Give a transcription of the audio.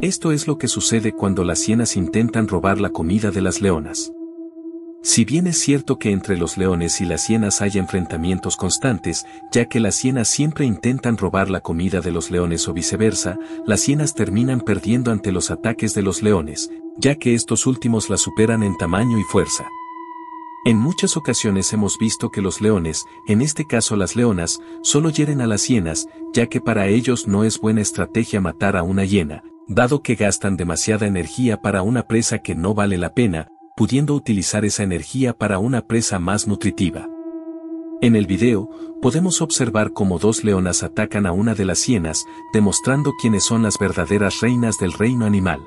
Esto es lo que sucede cuando las hienas intentan robar la comida de las leonas. Si bien es cierto que entre los leones y las hienas hay enfrentamientos constantes, ya que las hienas siempre intentan robar la comida de los leones o viceversa, las hienas terminan perdiendo ante los ataques de los leones, ya que estos últimos las superan en tamaño y fuerza. En muchas ocasiones hemos visto que los leones, en este caso las leonas, solo hieren a las hienas, ya que para ellos no es buena estrategia matar a una hiena, dado que gastan demasiada energía para una presa que no vale la pena, pudiendo utilizar esa energía para una presa más nutritiva. En el video, podemos observar cómo dos leonas atacan a una de las hienas, demostrando quiénes son las verdaderas reinas del reino animal.